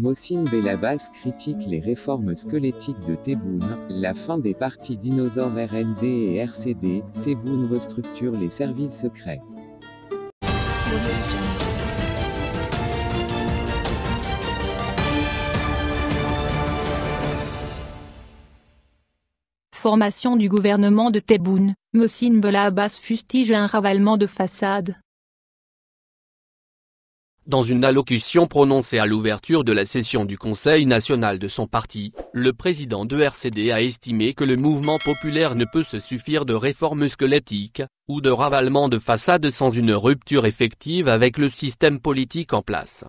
Mossine Belabas critique les réformes squelettiques de Tebboune, la fin des partis dinosaures RND et RCD, Tebboune restructure les services secrets. Formation du gouvernement de Tebboune, Mossine Belabas fustige un ravalement de façade. Dans une allocution prononcée à l'ouverture de la session du Conseil national de son parti, le président de RCD a estimé que le mouvement populaire ne peut se suffire de réformes squelettiques, ou de ravalement de façade sans une rupture effective avec le système politique en place.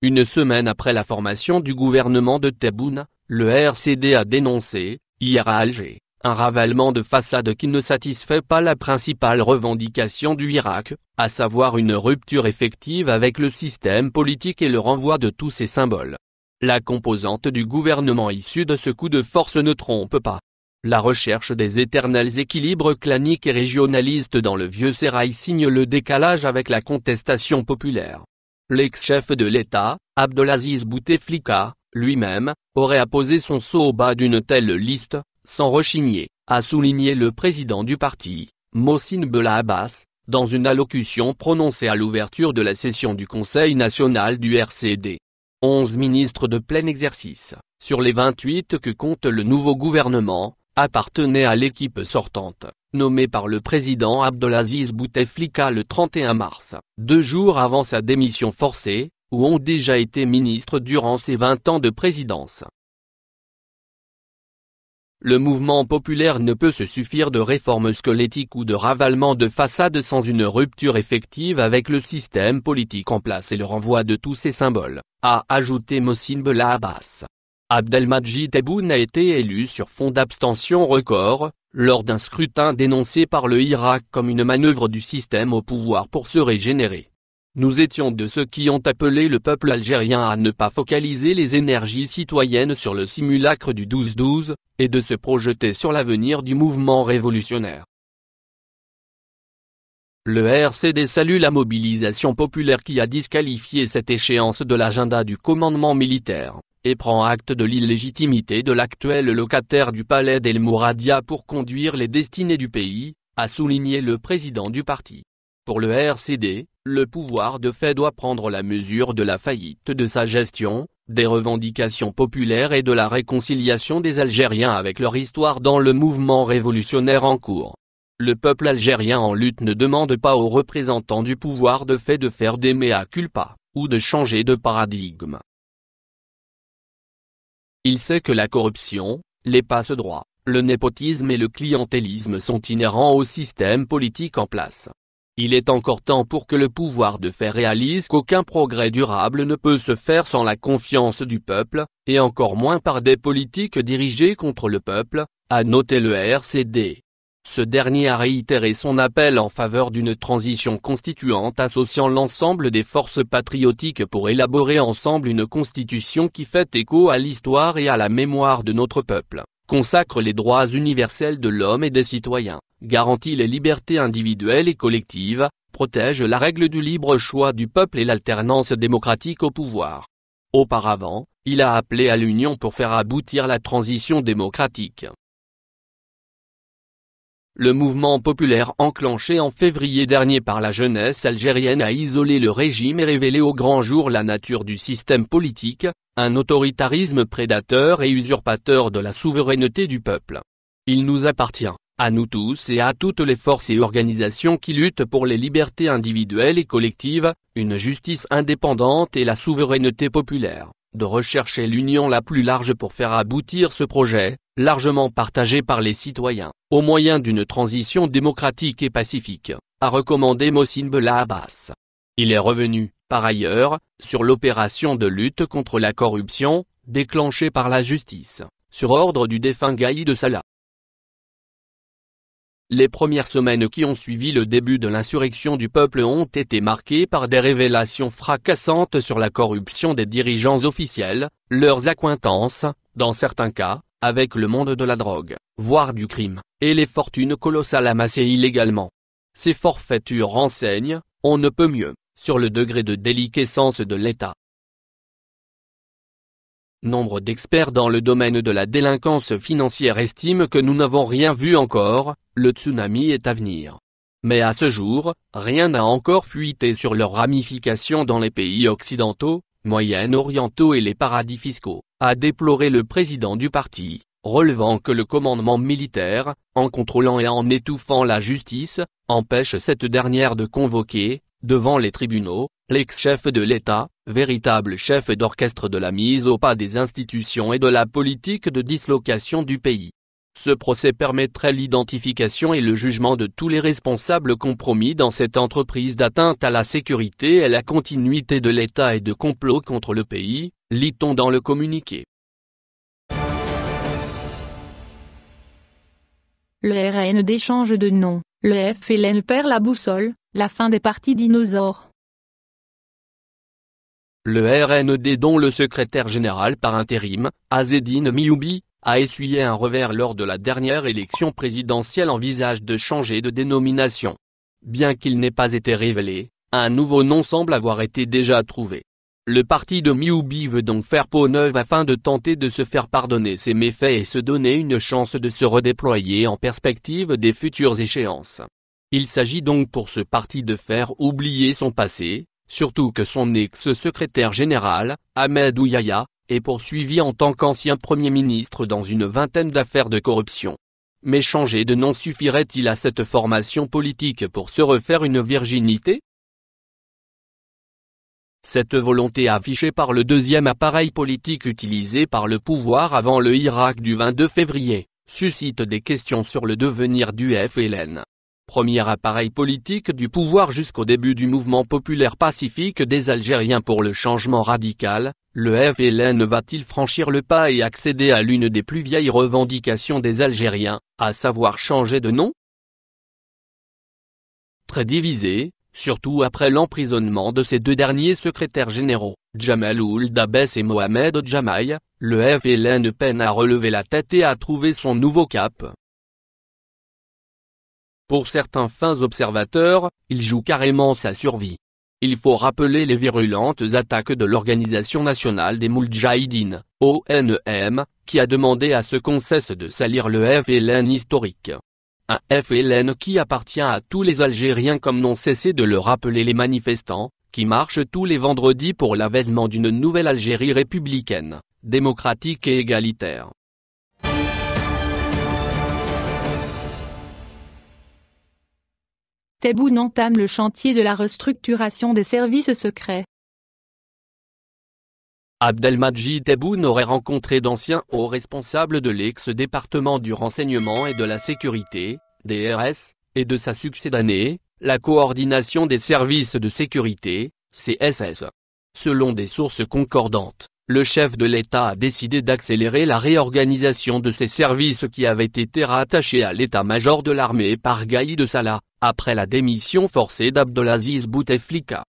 Une semaine après la formation du gouvernement de Tebboune, le RCD a dénoncé, hier à Alger, un ravalement de façade qui ne satisfait pas la principale revendication du Irak, à savoir une rupture effective avec le système politique et le renvoi de tous ses symboles. La composante du gouvernement issu de ce coup de force ne trompe pas. La recherche des éternels équilibres claniques et régionalistes dans le vieux sérail signe le décalage avec la contestation populaire. L'ex-chef de l'État, Abdelaziz Bouteflika, lui-même, aurait apposé son sceau au bas d'une telle liste, sans rechigner, a souligné le président du parti, Moussine Bela Abbas, dans une allocution prononcée à l'ouverture de la session du Conseil national du RCD. Onze ministres de plein exercice, sur les 28 que compte le nouveau gouvernement, appartenaient à l'équipe sortante, nommée par le président Abdelaziz Bouteflika le 31 mars, deux jours avant sa démission forcée, ou ont déjà été ministres durant ses 20 ans de présidence. Le mouvement populaire ne peut se suffire de réformes squelettiques ou de ravalement de façade sans une rupture effective avec le système politique en place et le renvoi de tous ces symboles, a ajouté mossin Bela Abbas. Abdelmajid Tebboune a été élu sur fond d'abstention record, lors d'un scrutin dénoncé par le Irak comme une manœuvre du système au pouvoir pour se régénérer. Nous étions de ceux qui ont appelé le peuple algérien à ne pas focaliser les énergies citoyennes sur le simulacre du 12-12, et de se projeter sur l'avenir du mouvement révolutionnaire. Le RCD salue la mobilisation populaire qui a disqualifié cette échéance de l'agenda du commandement militaire, et prend acte de l'illégitimité de l'actuel locataire du palais d'El Mouradia pour conduire les destinées du pays, a souligné le président du parti. Pour le RCD, le pouvoir de fait doit prendre la mesure de la faillite de sa gestion, des revendications populaires et de la réconciliation des Algériens avec leur histoire dans le mouvement révolutionnaire en cours. Le peuple algérien en lutte ne demande pas aux représentants du pouvoir de fait de faire des mea culpa, ou de changer de paradigme. Il sait que la corruption, les passe-droits, le népotisme et le clientélisme sont inhérents au système politique en place. Il est encore temps pour que le pouvoir de faire réalise qu'aucun progrès durable ne peut se faire sans la confiance du peuple, et encore moins par des politiques dirigées contre le peuple, a noté le RCD. Ce dernier a réitéré son appel en faveur d'une transition constituante associant l'ensemble des forces patriotiques pour élaborer ensemble une constitution qui fait écho à l'histoire et à la mémoire de notre peuple, consacre les droits universels de l'homme et des citoyens, garantit les libertés individuelles et collectives, protège la règle du libre choix du peuple et l'alternance démocratique au pouvoir. Auparavant, il a appelé à l'union pour faire aboutir la transition démocratique. Le mouvement populaire enclenché en février dernier par la jeunesse algérienne a isolé le régime et révélé au grand jour la nature du système politique, un autoritarisme prédateur et usurpateur de la souveraineté du peuple. Il nous appartient, à nous tous et à toutes les forces et organisations qui luttent pour les libertés individuelles et collectives, une justice indépendante et la souveraineté populaire, de rechercher l'union la plus large pour faire aboutir ce projet, largement partagé par les citoyens, au moyen d'une transition démocratique et pacifique, a recommandé Mohsin Bela Abbas. Il est revenu, par ailleurs, sur l'opération de lutte contre la corruption, déclenchée par la justice, sur ordre du défunt Gaïd de Salah. Les premières semaines qui ont suivi le début de l'insurrection du peuple ont été marquées par des révélations fracassantes sur la corruption des dirigeants officiels, leurs accointances, dans certains cas, avec le monde de la drogue, voire du crime, et les fortunes colossales amassées illégalement. Ces forfaitures renseignent, on ne peut mieux, sur le degré de déliquescence de l'État. Nombre d'experts dans le domaine de la délinquance financière estiment que nous n'avons rien vu encore, le tsunami est à venir. Mais à ce jour, rien n'a encore fuité sur leurs ramifications dans les pays occidentaux, moyen-orientaux et les paradis fiscaux, a déploré le président du parti, relevant que le commandement militaire, en contrôlant et en étouffant la justice, empêche cette dernière de convoquer, devant les tribunaux, l'ex-chef de l'État, véritable chef d'orchestre de la mise au pas des institutions et de la politique de dislocation du pays. Ce procès permettrait l'identification et le jugement de tous les responsables compromis dans cette entreprise d'atteinte à la sécurité et la continuité de l'État et de complot contre le pays, lit-on dans le communiqué. Le RN déchange de nom, le FLN perd la boussole, la fin des partis dinosaures. Le RND dont le secrétaire général par intérim, Azedine Mioubi, a essuyé un revers lors de la dernière élection présidentielle envisage de changer de dénomination. Bien qu'il n'ait pas été révélé, un nouveau nom semble avoir été déjà trouvé. Le parti de Mioubi veut donc faire peau neuve afin de tenter de se faire pardonner ses méfaits et se donner une chance de se redéployer en perspective des futures échéances. Il s'agit donc pour ce parti de faire oublier son passé, surtout que son ex-secrétaire général, Ahmed Ouyaya, est poursuivi en tant qu'ancien Premier ministre dans une vingtaine d'affaires de corruption. Mais changer de nom suffirait-il à cette formation politique pour se refaire une virginité Cette volonté affichée par le deuxième appareil politique utilisé par le pouvoir avant le Irak du 22 février, suscite des questions sur le devenir du FLN premier appareil politique du pouvoir jusqu'au début du mouvement populaire pacifique des Algériens pour le changement radical, le FLN va-t-il franchir le pas et accéder à l'une des plus vieilles revendications des Algériens, à savoir changer de nom Très divisé, surtout après l'emprisonnement de ses deux derniers secrétaires généraux, Jamal Ould et Mohamed Djamaï, le FLN peine à relever la tête et à trouver son nouveau cap. Pour certains fins observateurs, il joue carrément sa survie. Il faut rappeler les virulentes attaques de l'Organisation nationale des Moudjahidines, ONM, e qui a demandé à ce qu'on cesse de salir le FLN historique. Un FLN qui appartient à tous les Algériens comme n'ont cessé de le rappeler les manifestants, qui marchent tous les vendredis pour l'avènement d'une nouvelle Algérie républicaine, démocratique et égalitaire. Tebboune entame le chantier de la restructuration des services secrets. Abdelmadji Tebboune aurait rencontré d'anciens hauts responsables de l'ex-département du renseignement et de la sécurité, DRS, et de sa succédanée, la coordination des services de sécurité, CSS. Selon des sources concordantes, le chef de l'État a décidé d'accélérer la réorganisation de ces services qui avaient été rattachés à l'état-major de l'armée par Gaïd Salah, après la démission forcée d'Abdelaziz Bouteflika.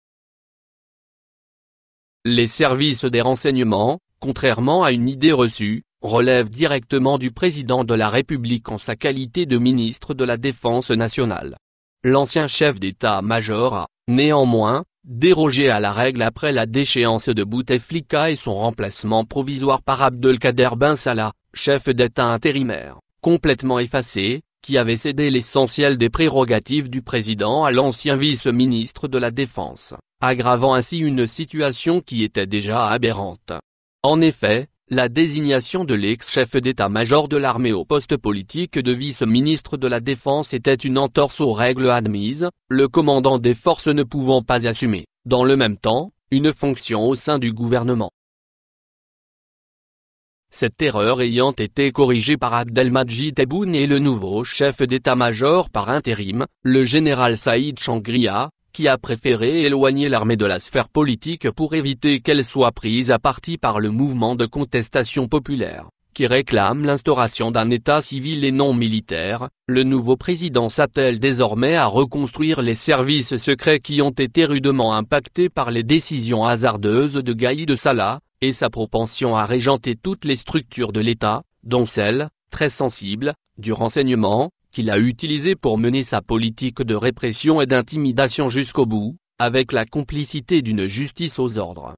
Les services des renseignements, contrairement à une idée reçue, relèvent directement du président de la République en sa qualité de ministre de la Défense nationale. L'ancien chef d'état-major a, néanmoins, dérogé à la règle après la déchéance de Bouteflika et son remplacement provisoire par Abdelkader Ben Salah, chef d'état intérimaire, complètement effacé, qui avait cédé l'essentiel des prérogatives du président à l'ancien vice-ministre de la Défense, aggravant ainsi une situation qui était déjà aberrante. En effet, la désignation de l'ex-chef d'état-major de l'armée au poste politique de vice-ministre de la Défense était une entorse aux règles admises, le commandant des forces ne pouvant pas assumer, dans le même temps, une fonction au sein du gouvernement. Cette erreur ayant été corrigée par Abdelmajid Tebboune et le nouveau chef d'état-major par intérim, le général Saïd Changria, qui a préféré éloigner l'armée de la sphère politique pour éviter qu'elle soit prise à partie par le mouvement de contestation populaire, qui réclame l'instauration d'un État civil et non militaire, le nouveau président s'attelle désormais à reconstruire les services secrets qui ont été rudement impactés par les décisions hasardeuses de Gaïd Salah, et sa propension à régenter toutes les structures de l'État, dont celle, très sensible, du renseignement, qu'il a utilisée pour mener sa politique de répression et d'intimidation jusqu'au bout, avec la complicité d'une justice aux ordres.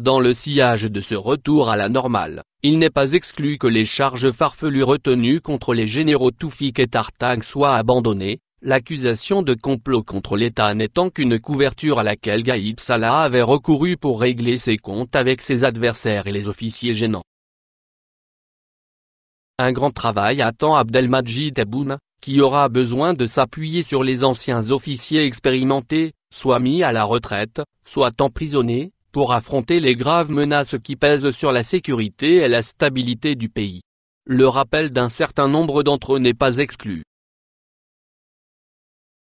Dans le sillage de ce retour à la normale, il n'est pas exclu que les charges farfelues retenues contre les généraux Toufik et Tartag soient abandonnées, l'accusation de complot contre l'État n'étant qu'une couverture à laquelle Gaïb Salah avait recouru pour régler ses comptes avec ses adversaires et les officiers gênants. Un grand travail attend Abdelmajid Tebboune, qui aura besoin de s'appuyer sur les anciens officiers expérimentés, soit mis à la retraite, soit emprisonnés, pour affronter les graves menaces qui pèsent sur la sécurité et la stabilité du pays. Le rappel d'un certain nombre d'entre eux n'est pas exclu.